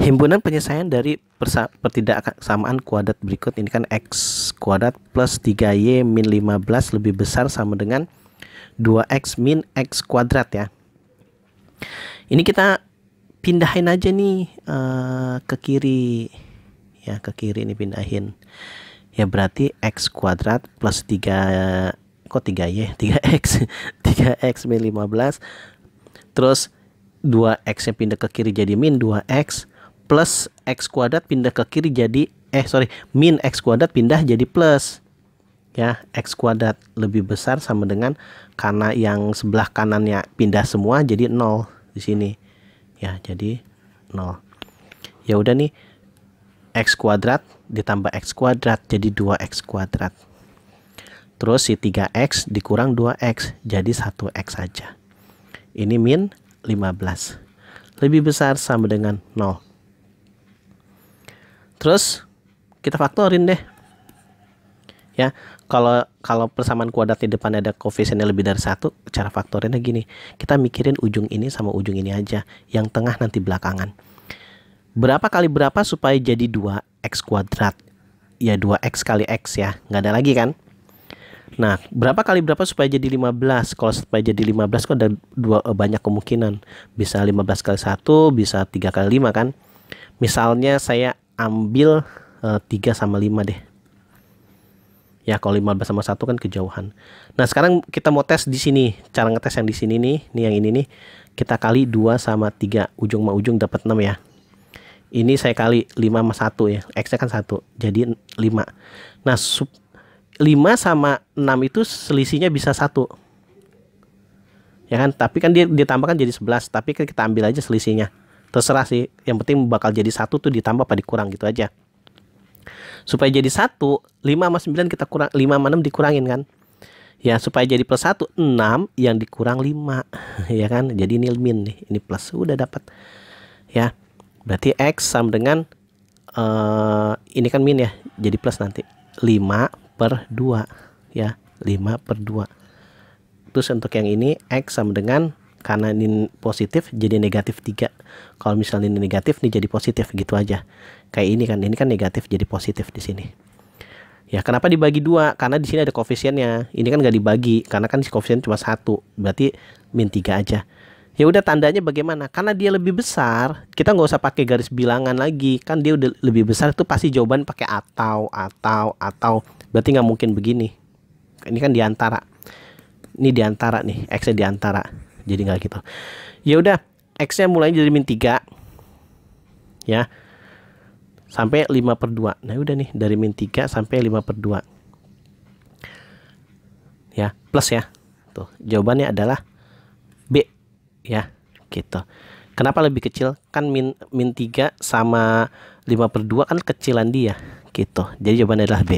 Himpunan penyelesaian dari pertidaksamaan kuadrat berikut ini kan x kuadrat plus 3y min 15 lebih besar sama dengan 2x min x kuadrat ya. Ini kita pindahin aja nih uh, ke kiri ya ke kiri ini pindahin ya berarti x kuadrat plus 3 kok 3y 3x 3x min 15 terus 2x yang pindah ke kiri jadi min 2x plus x kuadrat pindah ke kiri jadi eh sorry min x kuadrat pindah jadi plus ya x kuadrat lebih besar sama dengan karena yang sebelah kanannya pindah semua jadi nol di sini ya jadi nol ya udah nih x kuadrat ditambah x kuadrat jadi 2x kuadrat terus si 3x dikurang 2x jadi 1x saja ini min 15 lebih besar sama dengan 0 Terus kita faktorin deh. Ya, kalau kalau persamaan kuadrat di depan ada koefisiennya lebih dari satu, cara faktorinnya gini. Kita mikirin ujung ini sama ujung ini aja, yang tengah nanti belakangan. Berapa kali berapa supaya jadi 2x kuadrat? Ya 2x kali x ya, nggak ada lagi kan? Nah, berapa kali berapa supaya jadi 15? Kalau supaya jadi 15 kok ada dua eh, banyak kemungkinan. Bisa 15 kali 1, bisa 3 kali 5 kan? Misalnya saya ambil uh, eh, 3 sama 5 deh. Ya, kalau 15 sama 1 kan kejauhan. Nah, sekarang kita mau tes di sini. Cara ngetes yang di sini nih, nih yang ini nih. Kita kali 2 sama 3, ujung sama ujung dapat 6 ya. Ini saya kali 5 sama 1 ya. X-nya kan 1, jadi 5. Nah, sub 5 sama 6 itu selisihnya bisa 1 ya kan tapi kan dia ditambahkan jadi 11 tapi kan kita ambil aja selisihnya terserah sih yang penting bakal jadi satu tuh ditambah apa dikurang gitu aja supaya jadi satu 5 sama 9 kita kurang 5 sama 6 dikurangin kan ya supaya jadi plus 1 6 yang dikurang 5 ya kan jadi ini min nih ini plus udah dapat ya berarti X sama dengan uh, ini kan min ya jadi plus nanti 5 per 2 ya 5 per 2 terus untuk yang ini X sama dengan karena ini positif jadi negatif 3 kalau misalnya ini negatif nih jadi positif gitu aja kayak ini kan ini kan negatif jadi positif di sini ya kenapa dibagi dua karena di sini ada koefisiennya ini kan nggak dibagi karena kan si koefisien cuma satu berarti min 3 aja ya udah tandanya bagaimana karena dia lebih besar kita nggak usah pakai garis bilangan lagi kan dia udah lebih besar itu pasti jawaban pakai atau atau atau berarti nggak mungkin begini ini kan diantara ini diantara nih x diantara jadi nggak gitu ya udah x nya mulainya jadi min 3 ya sampai 5 per 2 nah udah nih dari min 3 sampai 5 per 2 ya plus ya tuh jawabannya adalah B ya gitu kenapa lebih kecil kan min, min 3 sama 5 per 2 kan kecilan dia gitu jadi jawabannya adalah B